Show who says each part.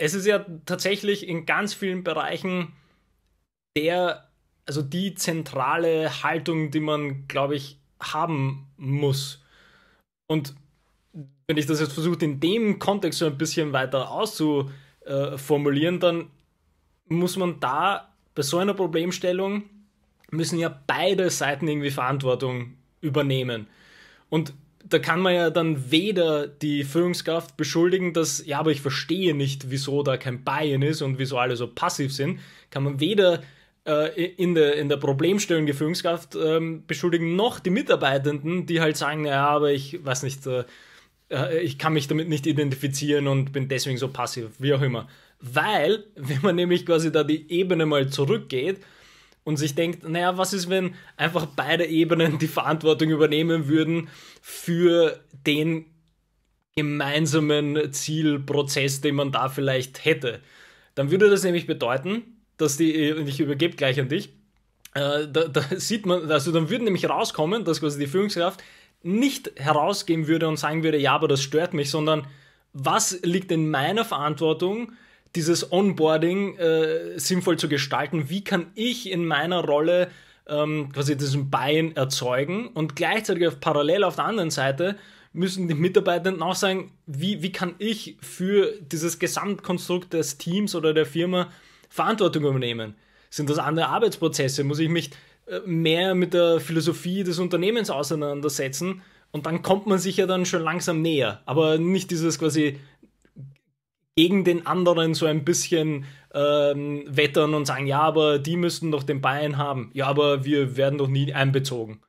Speaker 1: es ist ja tatsächlich in ganz vielen Bereichen der, also die zentrale Haltung, die man, glaube ich, haben muss. Und wenn ich das jetzt versuche, in dem Kontext so ein bisschen weiter auszuformulieren, dann muss man da bei so einer Problemstellung müssen ja beide Seiten irgendwie Verantwortung übernehmen. Und da kann man ja dann weder die Führungskraft beschuldigen, dass, ja, aber ich verstehe nicht, wieso da kein Buy-in ist und wieso alle so passiv sind, kann man weder äh, in, der, in der Problemstellung die Führungskraft ähm, beschuldigen, noch die Mitarbeitenden, die halt sagen, ja, aber ich weiß nicht, äh, äh, ich kann mich damit nicht identifizieren und bin deswegen so passiv, wie auch immer. Weil, wenn man nämlich quasi da die Ebene mal zurückgeht und sich denkt, naja, was ist, wenn einfach beide Ebenen die Verantwortung übernehmen würden für den gemeinsamen Zielprozess, den man da vielleicht hätte. Dann würde das nämlich bedeuten, dass die, und ich übergebe gleich an dich, äh, da, da, sieht man, also dann würde nämlich rauskommen, dass quasi die Führungskraft nicht herausgehen würde und sagen würde, ja, aber das stört mich, sondern was liegt in meiner Verantwortung, dieses Onboarding äh, sinnvoll zu gestalten. Wie kann ich in meiner Rolle ähm, quasi diesen Buy-in erzeugen und gleichzeitig auf, parallel auf der anderen Seite müssen die Mitarbeitenden auch sagen, wie, wie kann ich für dieses Gesamtkonstrukt des Teams oder der Firma Verantwortung übernehmen? Sind das andere Arbeitsprozesse? Muss ich mich äh, mehr mit der Philosophie des Unternehmens auseinandersetzen? Und dann kommt man sich ja dann schon langsam näher. Aber nicht dieses quasi gegen den anderen so ein bisschen ähm, wettern und sagen, ja, aber die müssten doch den Bayern haben. Ja, aber wir werden doch nie einbezogen.